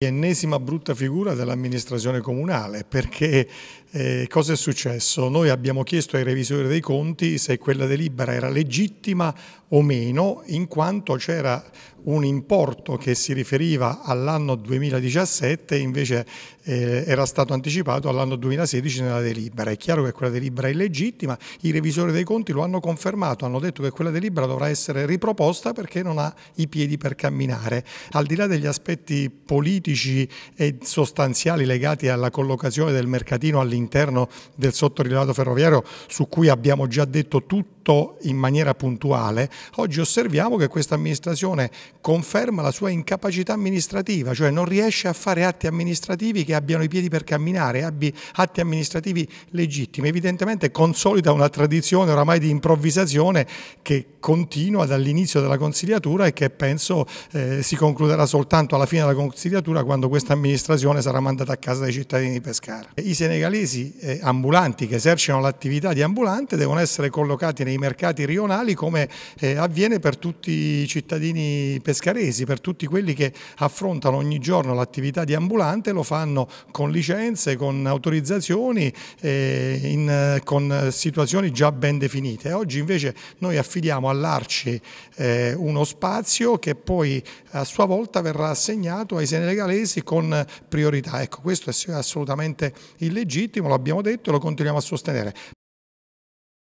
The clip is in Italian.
Ennesima brutta figura dell'amministrazione comunale perché eh, cosa è successo? Noi abbiamo chiesto ai revisori dei conti se quella delibera era legittima o meno, in quanto c'era un importo che si riferiva all'anno 2017 invece eh, era stato anticipato all'anno 2016 nella delibera. È chiaro che quella delibera è illegittima, i revisori dei conti lo hanno confermato, hanno detto che quella delibera dovrà essere riproposta perché non ha i piedi per camminare. Al di là degli aspetti politici e sostanziali legati alla collocazione del mercatino all'interno, all'interno del sottorilavato ferroviario su cui abbiamo già detto tutto tutto in maniera puntuale, oggi osserviamo che questa amministrazione conferma la sua incapacità amministrativa, cioè non riesce a fare atti amministrativi che abbiano i piedi per camminare, abbi atti amministrativi legittimi. Evidentemente consolida una tradizione oramai di improvvisazione che continua dall'inizio della consigliatura e che penso eh, si concluderà soltanto alla fine della consigliatura quando questa amministrazione sarà mandata a casa dai cittadini di Pescara. I senegalesi eh, ambulanti che esercitano l'attività di ambulante devono essere collocati nei mercati rionali come eh, avviene per tutti i cittadini pescaresi, per tutti quelli che affrontano ogni giorno l'attività di ambulante, lo fanno con licenze, con autorizzazioni, eh, in, con situazioni già ben definite. Oggi invece noi affidiamo all'Arci eh, uno spazio che poi a sua volta verrà assegnato ai senegalesi con priorità. Ecco, questo è assolutamente illegittimo, lo abbiamo detto e lo continuiamo a sostenere.